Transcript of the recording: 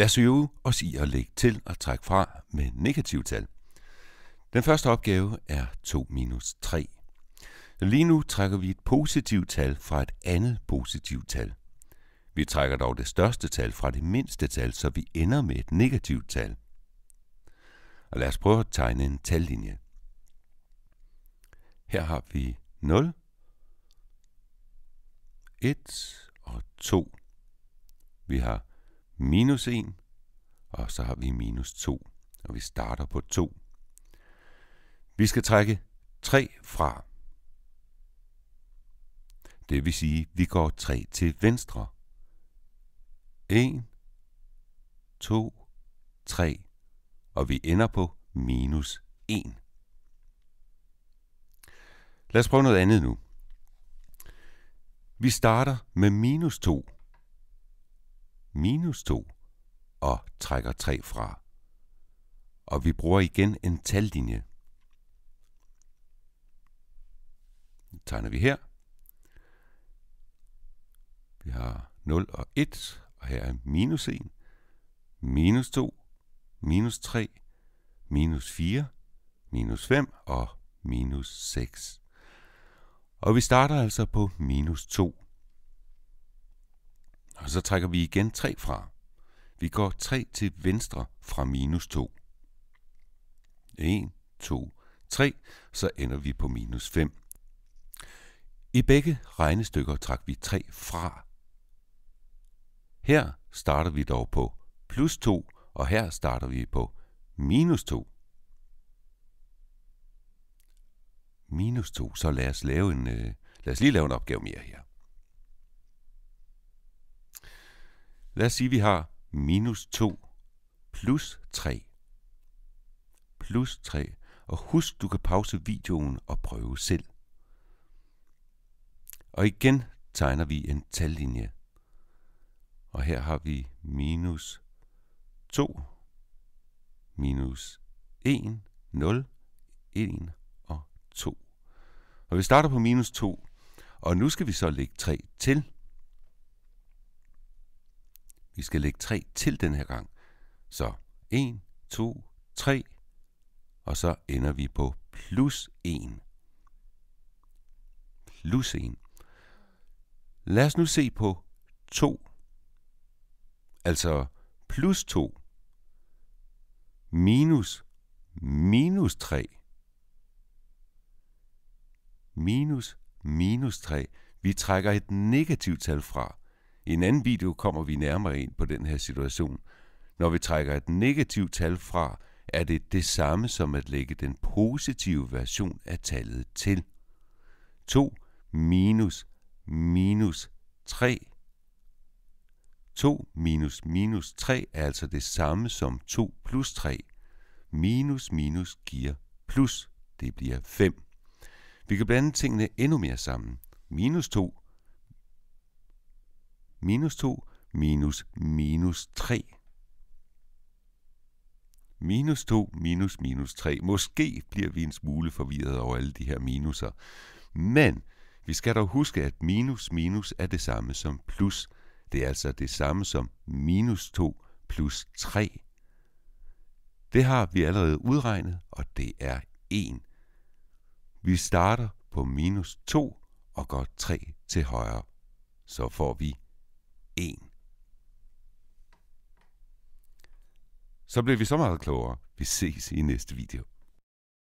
Lad os øve os i at lægge til og trække fra med tal. Den første opgave er 2 minus 3. Lige nu trækker vi et positivt tal fra et andet positivt tal. Vi trækker dog det største tal fra det mindste tal, så vi ender med et negativt tal. Og lad os prøve at tegne en tallinje. Her har vi 0, 1 og 2. Vi har minus 1, og så har vi minus 2, og vi starter på 2. Vi skal trække 3 fra. Det vil sige, at vi går 3 til venstre. 1, 2, 3, og vi ender på minus 1. Lad os prøve noget andet nu. Vi starter med minus 2 minus 2 og trækker 3 fra. Og vi bruger igen en tallinje. Det tegner vi her. Vi har 0 og 1, og her er minus 1, minus 2, minus 3, minus 4, minus 5 og minus 6. Og vi starter altså på minus 2 og så trækker vi igen 3 fra. Vi går 3 til venstre fra minus 2. 1, 2, 3, så ender vi på minus 5. I begge regnestykker trækker vi 3 fra. Her starter vi dog på plus 2, og her starter vi på minus 2. Minus 2, så lad os, lave en, øh, lad os lige lave en opgave mere her. Lad os sige, vi har minus 2 plus 3. Plus 3. Og husk, du kan pause videoen og prøve selv. Og igen tegner vi en tallinje. Og her har vi minus 2, minus 1, 0, 1 og 2. Og vi starter på minus 2, og nu skal vi så lægge 3 til. Vi skal lægge tre til den her gang. Så 1, 2, 3, og så ender vi på plus 1. Plus 1. Lad os nu se på 2. Altså plus 2 minus minus 3. Minus minus 3. Vi trækker et negativt tal fra. I en anden video kommer vi nærmere ind på den her situation. Når vi trækker et negativt tal fra, er det det samme som at lægge den positive version af tallet til. 2 minus minus 3. 2 minus minus 3 er altså det samme som 2 plus 3. Minus minus giver plus. Det bliver 5. Vi kan blande tingene endnu mere sammen. Minus 2 minus 2 minus minus 3. Minus 2 minus minus 3. Måske bliver vi en smule forvirret over alle de her minuser. Men vi skal dog huske, at minus minus er det samme som plus. Det er altså det samme som minus 2 plus 3. Det har vi allerede udregnet, og det er 1. Vi starter på minus 2 og går 3 til højre. Så får vi en. Så blev vi så meget klogere. Vi ses i næste video.